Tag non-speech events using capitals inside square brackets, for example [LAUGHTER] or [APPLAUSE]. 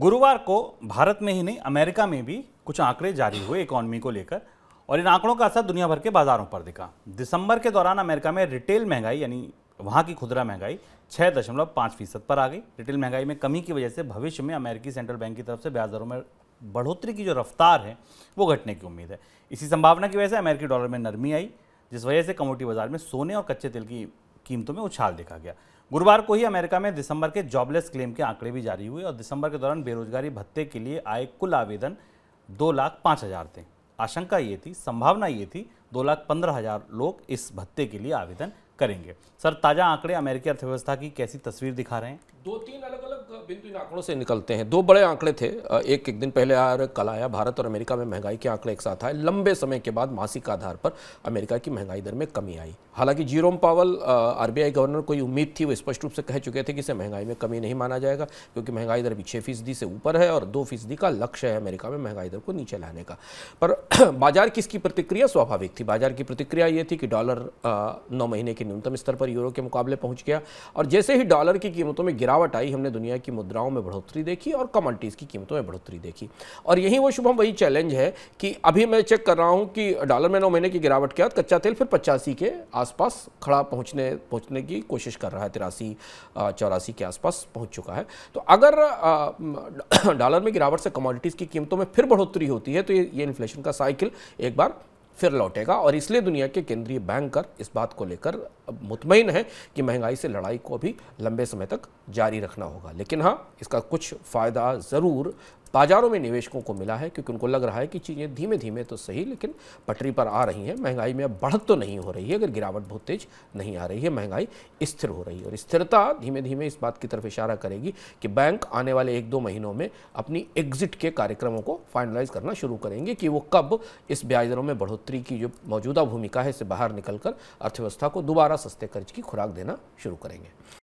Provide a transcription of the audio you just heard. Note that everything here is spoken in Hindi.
गुरुवार को भारत में ही नहीं अमेरिका में भी कुछ आंकड़े जारी हुए इकॉनमी को लेकर और इन आंकड़ों का असर दुनिया भर के बाजारों पर दिखा दिसंबर के दौरान अमेरिका में रिटेल महंगाई यानी वहाँ की खुदरा महंगाई छः दशमलव पाँच फीसद पर आ गई रिटेल महंगाई में कमी की वजह से भविष्य में अमेरिकी सेंट्रल बैंक की तरफ से ब्याज दरों में बढ़ोतरी की जो रफ्तार है वो घटने की उम्मीद है इसी संभावना की वजह से अमेरिकी डॉलर में नरमी आई जिस वजह से कमोटी बाजार में सोने और कच्चे तेल की कीमतों में उछाल देखा गया गुरुवार को ही अमेरिका में दिसंबर के जॉबलेस क्लेम के आंकड़े भी जारी हुए और दिसंबर के दौरान बेरोजगारी भत्ते के लिए आए कुल आवेदन दो लाख पाँच हज़ार थे आशंका ये थी संभावना ये थी दो लाख पंद्रह हज़ार लोग इस भत्ते के लिए आवेदन करेंगे सर ताज़ा आंकड़े अमेरिकी अर्थव्यवस्था की कैसी तस्वीर दिखा रहे हैं दो तीन अलग इन आंकड़ों से निकलते हैं दो बड़े आंकड़े थे एक एक दिन पहले आया कल आया भारत और अमेरिका में महंगाई के आंकड़े एक साथ आए लंबे समय के बाद मासिक आधार पर अमेरिका की महंगाई दर में कमी आई हालांकि जीरोम पावल आरबीआई गवर्नर को उम्मीद थी वो स्पष्ट रूप से कह चुके थे कि इसे महंगाई में कमी नहीं माना जाएगा क्योंकि महंगाई दर भी छः फीसदी से ऊपर है और दो फीसदी का लक्ष्य है अमेरिका में महंगाई दर को नीचे लाने का पर [CLEARS THROAT] बाजार की इसकी प्रतिक्रिया स्वाभाविक थी बाजार की प्रतिक्रिया ये थी कि डॉलर नौ महीने के न्यूनतम स्तर पर यूरो के मुकाबले पहुंच गया और जैसे ही डॉलर की कीमतों में गिरावट आई हमने दुनिया रुपए की मुद्राओं में बढ़ोतरी देखी और कमोडिटीज़ की कीमतों में बढ़ोतरी देखी और यही वो शुभम वही चैलेंज है कि अभी मैं चेक कर रहा हूँ कि डॉलर में नौ महीने की गिरावट के बाद कच्चा तेल फिर पचासी के आसपास खड़ा पहुँचने पहुँचने की कोशिश कर रहा है तिरासी चौरासी के आसपास पहुँच चुका है तो अगर डॉलर [CLEARS THROAT] में गिरावट से कमोडिटीज़ की कीमतों में फिर बढ़ोतरी होती है तो ये इन्फ्लेशन का साइकिल एक बार फिर लौटेगा और इसलिए दुनिया के केंद्रीय बैंकर इस बात को लेकर मुतमिन है कि महंगाई से लड़ाई को अभी लंबे समय तक जारी रखना होगा लेकिन हाँ इसका कुछ फ़ायदा ज़रूर बाज़ारों में निवेशकों को मिला है क्योंकि उनको लग रहा है कि चीज़ें धीमे धीमे तो सही लेकिन पटरी पर आ रही हैं महंगाई में अब बढ़त तो नहीं हो रही है अगर गिरावट बहुत तेज नहीं आ रही है महंगाई स्थिर हो रही है और स्थिरता धीमे धीमे इस बात की तरफ इशारा करेगी कि बैंक आने वाले एक दो महीनों में अपनी एग्जिट के कार्यक्रमों को फाइनलाइज करना शुरू करेंगे कि वो कब इस ब्याज दरों में बढ़ोतरी की जो मौजूदा भूमिका है इससे बाहर निकलकर अर्थव्यवस्था को दोबारा सस्ते कर्ज की खुराक देना शुरू करेंगे